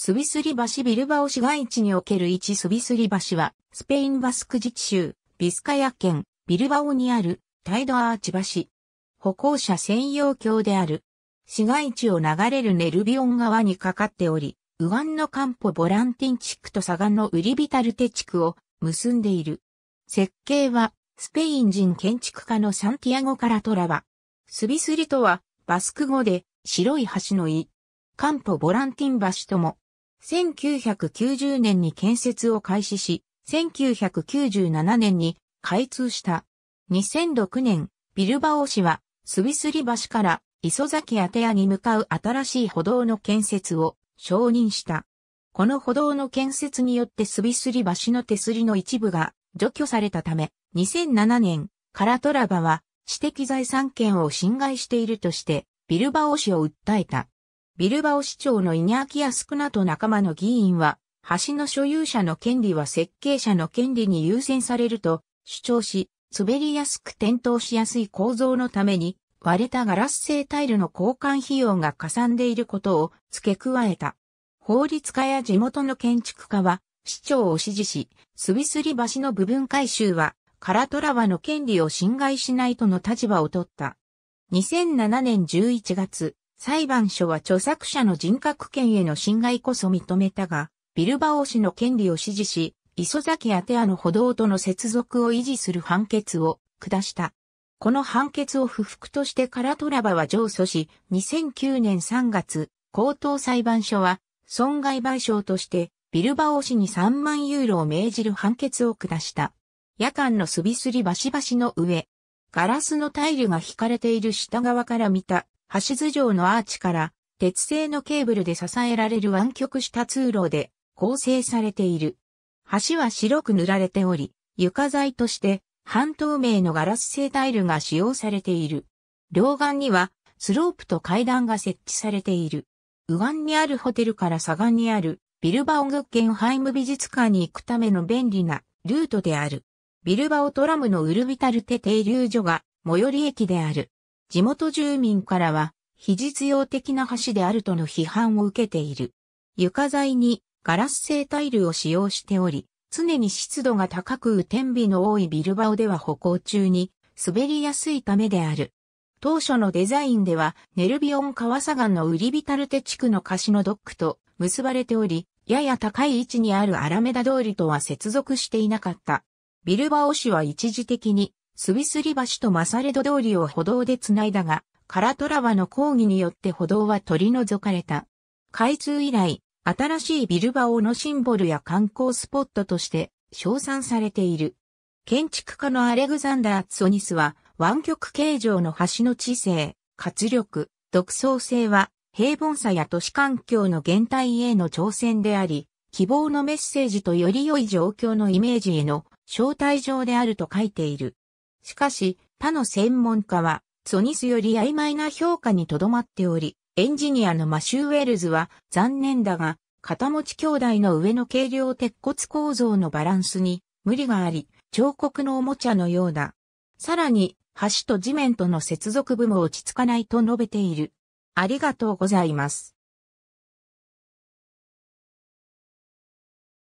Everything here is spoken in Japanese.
スビスリ橋ビルバオ市街地における一スビスリ橋は、スペインバスク自治州、ビスカヤ県、ビルバオにある、タイドアーチ橋。歩行者専用橋である。市街地を流れるネルビオン川にかかっており、ウガンのカンポボランティン地区とサガンのウリビタルテ地区を結んでいる。設計は、スペイン人建築家のサンティアゴ・カラトラバ。スビスリとは、バスク語で、白い橋の意。カンポボランティン橋とも1990年に建設を開始し、1997年に開通した。2006年、ビルバオ市は、スビスリ橋から磯崎アテアに向かう新しい歩道の建設を承認した。この歩道の建設によってスビスリ橋の手すりの一部が除去されたため、2007年、カラトラバは知的財産権を侵害しているとして、ビルバオ市を訴えた。ビルバオ市長のイニャーキアスクナと仲間の議員は、橋の所有者の権利は設計者の権利に優先されると主張し、滑りやすく転倒しやすい構造のために、割れたガラス製タイルの交換費用がかさんでいることを付け加えた。法律家や地元の建築家は、市長を支持し、スビスリ橋の部分改修は、カラトラワの権利を侵害しないとの立場を取った。2007年11月、裁判所は著作者の人格権への侵害こそ認めたが、ビルバオ氏の権利を支持し、磯崎アテアの歩道との接続を維持する判決を下した。この判決を不服としてカラトラバは上訴し、2009年3月、高等裁判所は損害賠償としてビルバオ氏に3万ユーロを命じる判決を下した。夜間のすびすりバシバシの上、ガラスのタイルが引かれている下側から見た橋頭上のアーチから鉄製のケーブルで支えられる湾曲した通路で構成されている。橋は白く塗られており、床材として半透明のガラス製タイルが使用されている。両岸にはスロープと階段が設置されている。右岸にあるホテルから左岸にあるビルバオグッケンハイム美術館に行くための便利なルートである。ビルバオトラムのウルビタルテ停留所が最寄り駅である。地元住民からは非実用的な橋であるとの批判を受けている。床材にガラス製タイルを使用しており、常に湿度が高く雨天日の多いビルバオでは歩行中に滑りやすいためである。当初のデザインではネルビオン川砂岩のウリビタルテ地区の貸しのドックと結ばれており、やや高い位置にあるアラメダ通りとは接続していなかった。ビルバオ市は一時的にスビスリ橋とマサレド通りを歩道でつないだが、カラトラワの抗議によって歩道は取り除かれた。開通以来、新しいビルバオのシンボルや観光スポットとして称賛されている。建築家のアレグザンダー・ツオニスは、湾曲形状の橋の知性、活力、独創性は、平凡さや都市環境の現代への挑戦であり、希望のメッセージとより良い状況のイメージへの招待状であると書いている。しかし、他の専門家は、ソニスより曖昧な評価にとどまっており、エンジニアのマシューウェルズは、残念だが、片持ち兄弟の上の軽量鉄骨構造のバランスに無理があり、彫刻のおもちゃのようだ。さらに、橋と地面との接続部も落ち着かないと述べている。ありがとうございます。